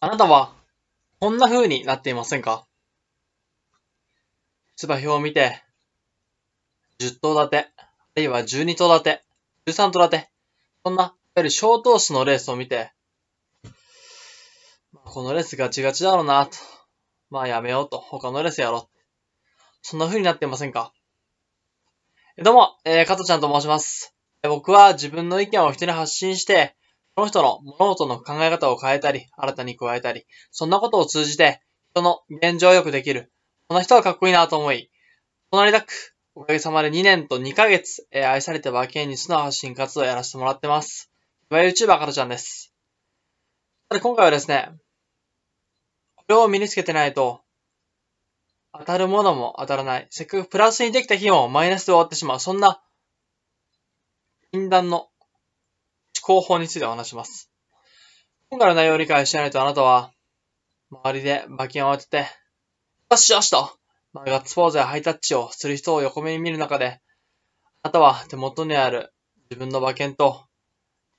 あなたは、こんな風になっていませんか出馬表を見て、10頭立て、あるいは12頭立て、13頭立て、そんな、いわゆる小投手のレースを見て、このレースガチガチだろうな、と。まあやめようと。他のレースやろう。そんな風になっていませんかどうも、えー、かとちゃんと申します。僕は自分の意見を人に発信して、その人の物事の考え方を変えたり、新たに加えたり、そんなことを通じて、人の現状をよくできる。この人はかっこいいなと思い、隣だく、おかげさまで2年と2ヶ月、えー、愛されてはケンニスの発信活動をやらせてもらってます。いわゆる YouTuber からちゃんです。だ今回はですね、これを身につけてないと、当たるものも当たらない。せっかくプラスにできた日もマイナスで終わってしまう。そんな、禁断の考法についてお話します。今回の内容を理解してないとあなたは、周りで馬券を当てて、よしよしと、ガッツポーズやハイタッチをする人を横目に見る中で、あなたは手元にある自分の馬券と、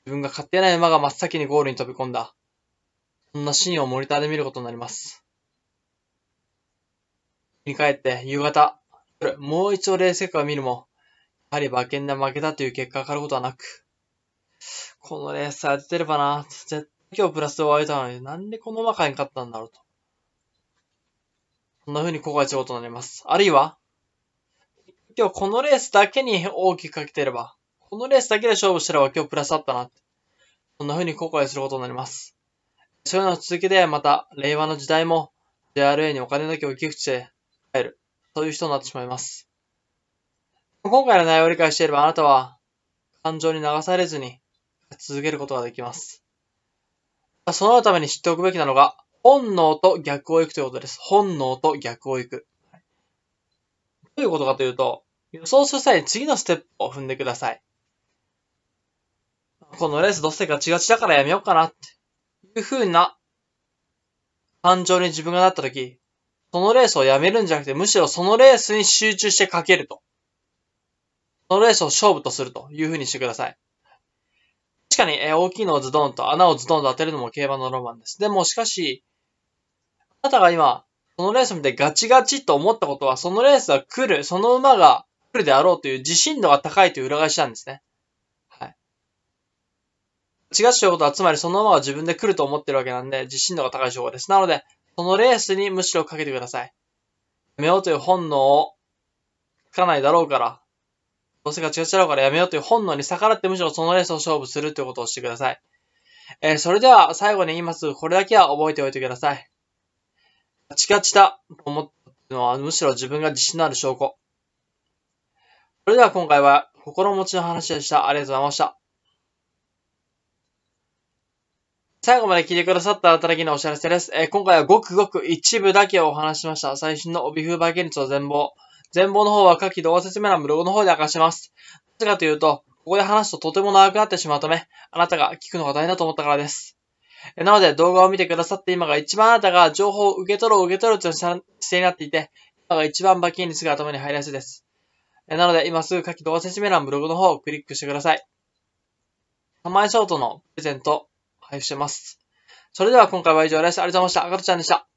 自分が勝手ない馬が真っ先にゴールに飛び込んだ、そんなシーンをモニターで見ることになります。振り返って夕方、もう一度レース結果を見るも、やはり馬券で負けたという結果が変わることはなく、このレース当ててればな、絶対今日プラスで終わりたのに、なんでこの馬買いに勝ったんだろうと。こんな風に後悔することなります。あるいは、今日このレースだけに大きくかけてれば、このレースだけで勝負したら今日プラスあったなっんな風に後悔することになります。そういうの続きで、また、令和の時代も、JRA にお金だけを寄付して帰る。そういう人になってしまいます。今回の内容を理解していれば、あなたは、感情に流されずに、続けることができます。そのために知っておくべきなのが、本能と逆を行くということです。本能と逆を行く。どういうことかというと、予想する際に次のステップを踏んでください。このレースどうせガチガチだからやめようかなっていう風な感情に自分がなったとき、そのレースをやめるんじゃなくて、むしろそのレースに集中してかけると。そのレースを勝負とするという風にしてください。かに、え大きいのをズドンと、穴をズドンと当てるのも競馬のロマンです。でも、しかし、あなたが今、そのレースを見てガチガチと思ったことは、そのレースは来る、その馬が来るであろうという自信度が高いという裏返しなんですね。はい。ガチガチということは、つまりその馬が自分で来ると思ってるわけなんで、自信度が高い証拠です。なので、そのレースにむしろかけてください。目をという本能をつかないだろうから、の世界違っちうからやめようという本能に逆らってむしろそのレースを勝負するということをしてください。えー、それでは最後に言います。これだけは覚えておいてください。ガチガチだと思ったのはむしろ自分が自信のある証拠。それでは今回は心持ちの話でした。ありがとうございました。最後まで聞いてくださった働きのお知らせです。えー、今回はごくごく一部だけをお話しました。最新の帯風売ン率を全貌。全貌の方は下記動画説明欄ブログの方で明かします。なぜかというと、ここで話すととても長くなってしまうため、あなたが聞くのが大変だと思ったからです。なので動画を見てくださって今が一番あなたが情報を受け取る受け取るという姿勢になっていて、今が一番ンリ率が頭に入りやすいです。なので今すぐ下記動画説明欄ブログの方をクリックしてください。名前ショートのプレゼント配布してます。それでは今回は以上です。ありがとうございました。あかとちゃんでした。